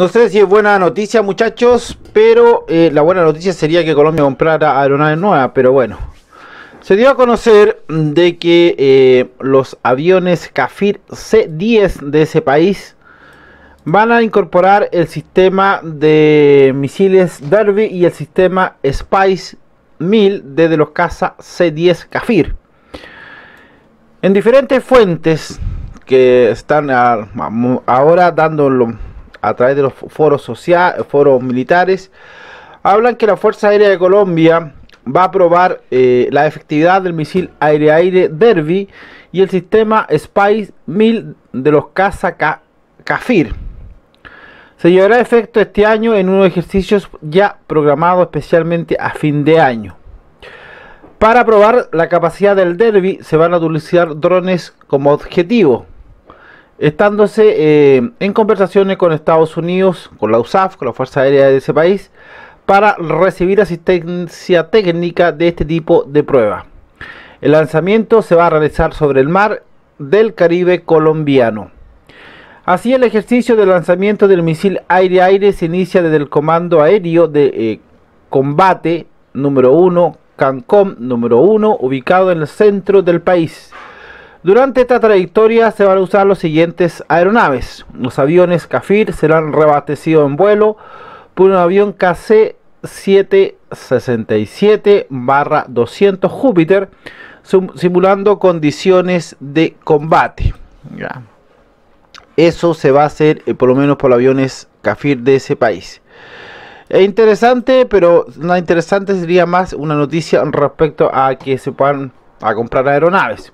No sé si es buena noticia, muchachos, pero eh, la buena noticia sería que Colombia comprara aeronaves nuevas, pero bueno. Se dio a conocer de que eh, los aviones Kafir C-10 de ese país van a incorporar el sistema de misiles Derby y el sistema Spice 1000 desde los caza C-10 Kafir. En diferentes fuentes que están ahora dando a través de los foros sociales, foros militares, hablan que la Fuerza Aérea de Colombia va a probar eh, la efectividad del misil aire-aire Derby y el sistema Spice 1000 de los caza Kafir. Se llevará a efecto este año en unos ejercicios ya programados especialmente a fin de año. Para probar la capacidad del Derby se van a utilizar drones como objetivo estándose eh, en conversaciones con Estados Unidos, con la USAF, con la Fuerza Aérea de ese país, para recibir asistencia técnica de este tipo de pruebas. El lanzamiento se va a realizar sobre el mar del Caribe colombiano. Así el ejercicio de lanzamiento del misil aire-aire se inicia desde el Comando Aéreo de eh, Combate número 1, CANCOM número 1, ubicado en el centro del país. Durante esta trayectoria se van a usar los siguientes aeronaves. Los aviones Kafir serán reabastecidos en vuelo por un avión KC-767-200 Júpiter, simulando condiciones de combate. Eso se va a hacer eh, por lo menos por aviones Kafir de ese país. Es interesante, pero una interesante sería más una noticia respecto a que se puedan a comprar aeronaves.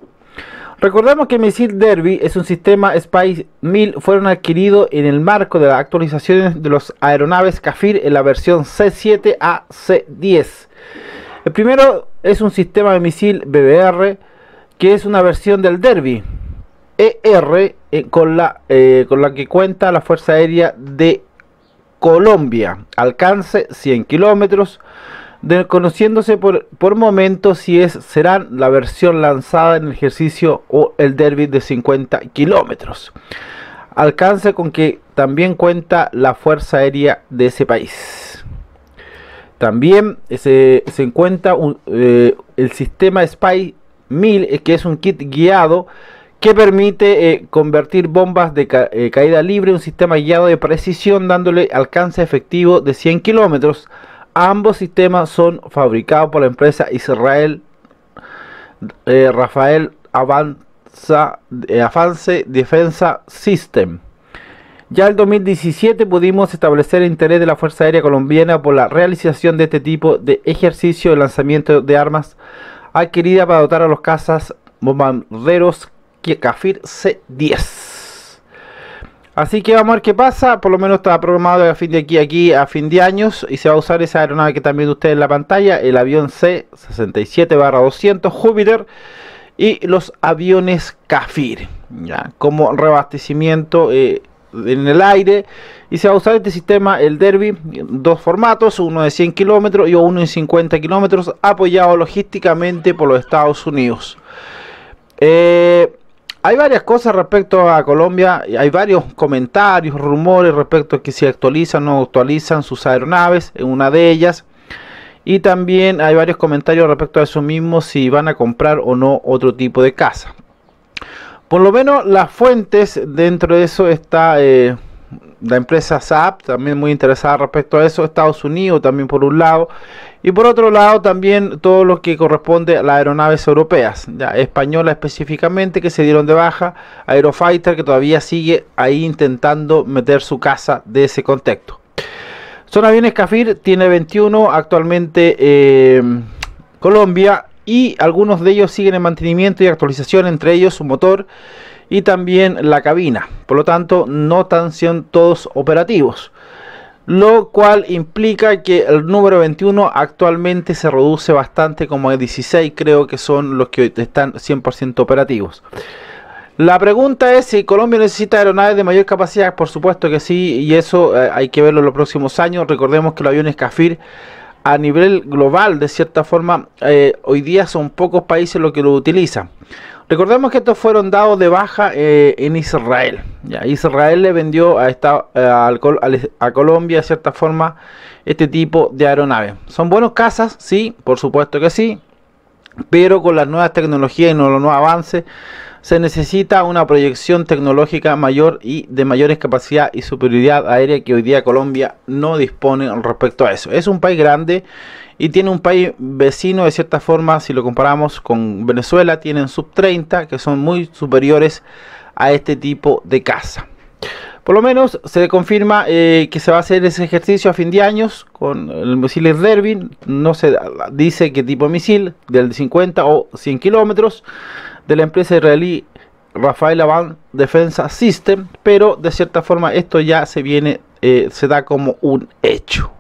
Recordamos que Misil Derby es un sistema Spice 1000 fueron adquiridos en el marco de las actualizaciones de los aeronaves CAFIR en la versión C7 a C10. El primero es un sistema de misil BBR que es una versión del Derby ER con, la, eh, con la que cuenta la Fuerza Aérea de Colombia. Alcance 100 kilómetros conociéndose por, por momentos si es, serán la versión lanzada en el ejercicio o el derby de 50 kilómetros. Alcance con que también cuenta la Fuerza Aérea de ese país. También se, encuentra eh, el sistema Spy 1000, eh, que es un kit guiado que permite eh, convertir bombas de caída libre en un sistema guiado de precisión dándole alcance efectivo de 100 kilómetros Ambos sistemas son fabricados por la empresa Israel eh, Rafael Avanza, eh, Avance Defensa System. Ya el 2017 pudimos establecer el interés de la Fuerza Aérea Colombiana por la realización de este tipo de ejercicio de lanzamiento de armas adquirida para dotar a los cazas bombarderos Kafir C-10. Así que vamos a ver qué pasa, por lo menos está programado a fin de aquí, aquí a fin de años y se va a usar esa aeronave que también viendo ustedes en la pantalla, el avión C-67-200 Júpiter y los aviones CAFIR, ya, como reabastecimiento eh, en el aire y se va a usar este sistema, el Derby, dos formatos, uno de 100 kilómetros y uno de 50 kilómetros, apoyado logísticamente por los Estados Unidos. Eh, hay varias cosas respecto a Colombia, hay varios comentarios, rumores respecto a que si actualizan o no actualizan sus aeronaves, en una de ellas. Y también hay varios comentarios respecto a eso mismo, si van a comprar o no otro tipo de casa. Por lo menos las fuentes dentro de eso está eh, la empresa SAP también muy interesada respecto a eso, Estados Unidos también por un lado, y por otro lado también todo lo que corresponde a las aeronaves europeas, ya, española específicamente, que se dieron de baja, Aerofighter que todavía sigue ahí intentando meter su casa de ese contexto. son Bienes Cafir tiene 21 actualmente em, Colombia y algunos de ellos siguen en mantenimiento y actualización, entre ellos su motor y también la cabina. Por lo tanto, no están siendo todos operativos. Lo cual implica que el número 21 actualmente se reduce bastante, como el 16 creo que son los que están 100% operativos. La pregunta es si Colombia necesita aeronaves de mayor capacidad. Por supuesto que sí, y eso eh, hay que verlo en los próximos años. Recordemos que los aviones CAFIR a nivel global, de cierta forma, eh, hoy día son pocos países los que lo utilizan. Recordemos que estos fueron dados de baja eh, en Israel. Ya, Israel le vendió a, esta, eh, a, Colombia, de cierta forma, este tipo de aeronaves. ¿Son buenos casas? Sí, por supuesto que sí. Pero con las nuevas tecnologías y los nuevos avances, se necesita una proyección tecnológica mayor y de mayores capacidad y superioridad aérea que hoy día Colombia no dispone respecto a eso. Es un país grande y tiene un país vecino de cierta forma, si lo comparamos con Venezuela, tienen sub 30 que son muy superiores a este tipo de casa. Por lo menos se confirma eh, que se va a hacer ese ejercicio a fin de años con el misil Derby. No se dice qué tipo de misil, del 50 o 100 kilómetros de la empresa israelí Rafael aban Defensa System, pero de cierta forma esto ya se viene, eh, se da como un hecho.